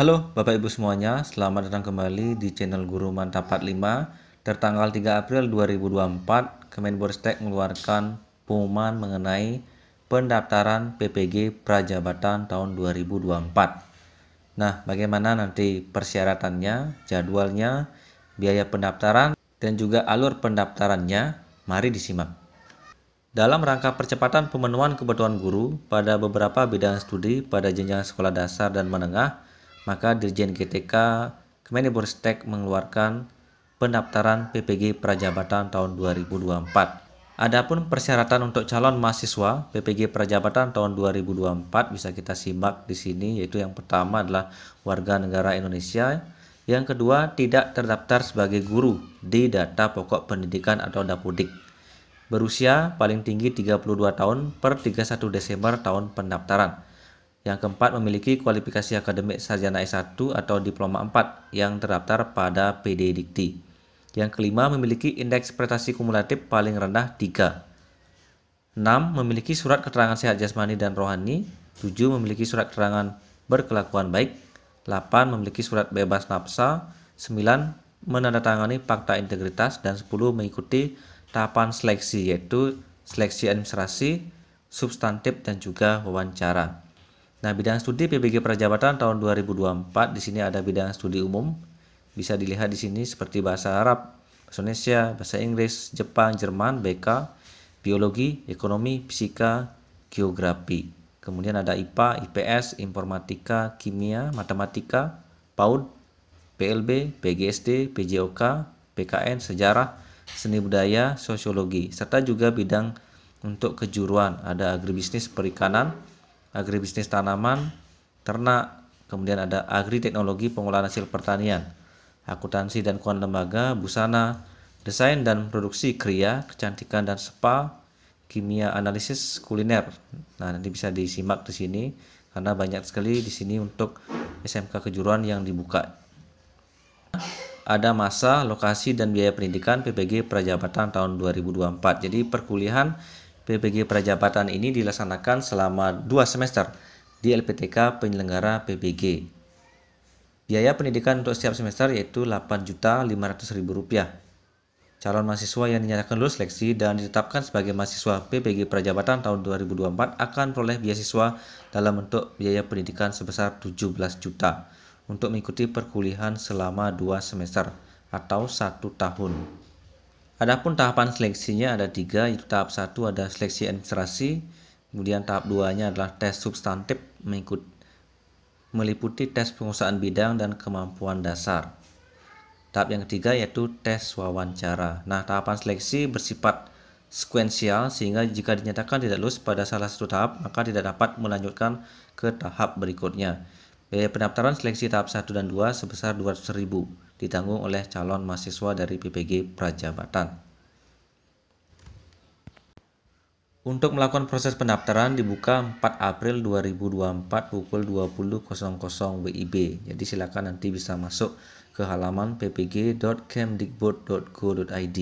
Halo Bapak Ibu semuanya, selamat datang kembali di channel Guru Mantap 45. Tertanggal 3 April 2024, Kemenristek mengeluarkan pengumuman mengenai pendaftaran PPG Prajabatan tahun 2024. Nah, bagaimana nanti persyaratannya, jadwalnya, biaya pendaftaran, dan juga alur pendaftarannya? Mari disimak. Dalam rangka percepatan pemenuhan kebutuhan guru pada beberapa bidang studi pada jenjang sekolah dasar dan menengah, maka Dirjen GTK Kemenristek mengeluarkan pendaftaran PPG Prajabatan tahun 2024. Adapun persyaratan untuk calon mahasiswa PPG Prajabatan tahun 2024 bisa kita simak di sini yaitu yang pertama adalah warga negara Indonesia, yang kedua tidak terdaftar sebagai guru di data pokok pendidikan atau Dapodik. Berusia paling tinggi 32 tahun per 31 Desember tahun pendaftaran yang keempat, memiliki kualifikasi akademik sarjana S1 atau diploma 4 yang terdaftar pada PD Dikti. Yang kelima, memiliki indeks prestasi kumulatif paling rendah 3. 6. Memiliki surat keterangan sehat jasmani dan rohani. 7. Memiliki surat keterangan berkelakuan baik. 8. Memiliki surat bebas nafsa. 9. Menandatangani fakta integritas. Dan 10. Mengikuti tahapan seleksi yaitu seleksi administrasi, substantif, dan juga wawancara. Nah, bidang studi PBG perjabatan tahun 2024 di sini ada bidang studi umum. Bisa dilihat di sini seperti bahasa Arab, bahasa Indonesia, bahasa Inggris, Jepang, Jerman, BK, biologi, ekonomi, fisika, geografi. Kemudian ada IPA, IPS, informatika, kimia, matematika, PAUD, PLB, PGSD, PJOK, PKN, sejarah, seni budaya, sosiologi, serta juga bidang untuk kejuruan ada agribisnis, perikanan, agribisnis tanaman, ternak, kemudian ada agri teknologi pengolahan hasil pertanian, akuntansi dan keuangan lembaga, busana, desain dan produksi kria, kecantikan dan spa, kimia analisis kuliner. Nah, nanti bisa disimak di sini karena banyak sekali di sini untuk SMK kejuruan yang dibuka. Ada masa, lokasi, dan biaya pendidikan PPG Prajabatan tahun 2024. Jadi perkuliahan PPG Prajabatan ini dilaksanakan selama dua semester di LPTK penyelenggara PPG. Biaya pendidikan untuk setiap semester yaitu Rp8.500.000. Calon mahasiswa yang dinyatakan lulus seleksi dan ditetapkan sebagai mahasiswa PPG Prajabatan tahun 2024 akan peroleh beasiswa dalam bentuk biaya pendidikan sebesar 17 juta untuk mengikuti perkuliahan selama dua semester atau satu tahun. Adapun tahapan seleksinya ada tiga, yaitu tahap satu ada seleksi administrasi, kemudian tahap duanya adalah tes substantif mengikut, meliputi tes penguasaan bidang dan kemampuan dasar. Tahap yang ketiga yaitu tes wawancara. Nah, tahapan seleksi bersifat sekuensial sehingga jika dinyatakan tidak lulus pada salah satu tahap maka tidak dapat melanjutkan ke tahap berikutnya. Biaya e, pendaftaran seleksi tahap 1 dan 2 sebesar ribu ditanggung oleh calon mahasiswa dari PPG Prajabatan. Untuk melakukan proses pendaftaran dibuka 4 April 2024 pukul 20.00 WIB. Jadi silakan nanti bisa masuk ke halaman ppg.kemdikbud.go.id.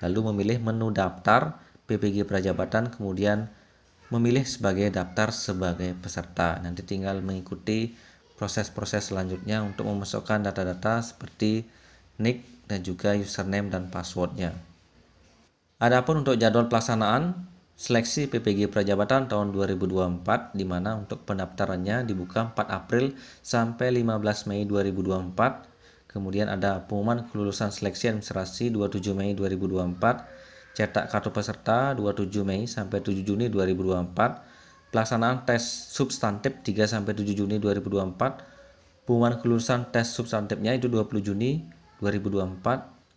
Lalu memilih menu daftar PPG Prajabatan kemudian memilih sebagai daftar sebagai peserta. Nanti tinggal mengikuti proses-proses selanjutnya untuk memasukkan data-data seperti nick dan juga username dan passwordnya. Adapun untuk jadwal pelaksanaan seleksi PPG Prajabatan tahun 2024 di mana untuk pendaftarannya dibuka 4 April sampai 15 Mei 2024 Kemudian ada pengumuman kelulusan seleksi administrasi 27 Mei 2024, cetak kartu peserta 27 Mei sampai 7 Juni 2024, pelaksanaan tes substantif 3 sampai 7 Juni 2024 pengumuman kelulusan tes substantifnya itu 20 Juni 2024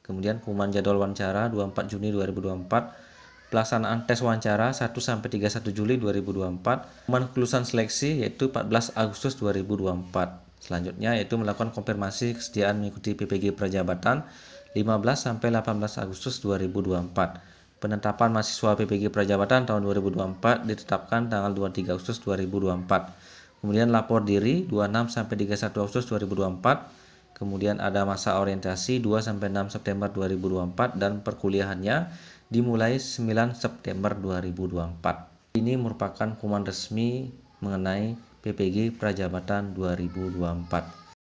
kemudian pengumuman jadwal wawancara 24 Juni 2024 pelaksanaan tes wawancara 1 sampai 31 Juli 2024 pengumuman kelulusan seleksi yaitu 14 Agustus 2024 Selanjutnya yaitu melakukan konfirmasi kesediaan mengikuti PPG Prajabatan 15 sampai 18 Agustus 2024 penetapan mahasiswa PPG Prajabatan tahun 2024 ditetapkan tanggal 23 Agustus 2024. Kemudian lapor diri 26 sampai 31 Agustus 2024. Kemudian ada masa orientasi 2 sampai 6 September 2024 dan perkuliahannya dimulai 9 September 2024. Ini merupakan kuman resmi mengenai PPG Prajabatan 2024.